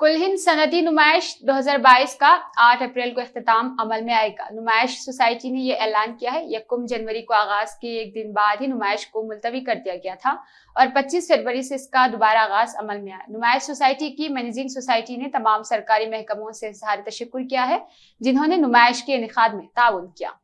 कुलहिन सनदी नुमाइश 2022 का 8 अप्रैल को अख्ताम अमल में आएगा नुमाइश सोसाइटी ने यह ऐलान किया है यकुम जनवरी को आगाज के एक दिन बाद ही नुमाइश को मुलतवी कर दिया गया था और 25 फरवरी से इसका दोबारा आगाज अमल में आया नुमाइश सोसाइटी की मैनेजिंग सोसाइटी ने तमाम सरकारी महकमों से इजहार तशक्र किया है जिन्होंने नुमाइश के इनका में ताउन किया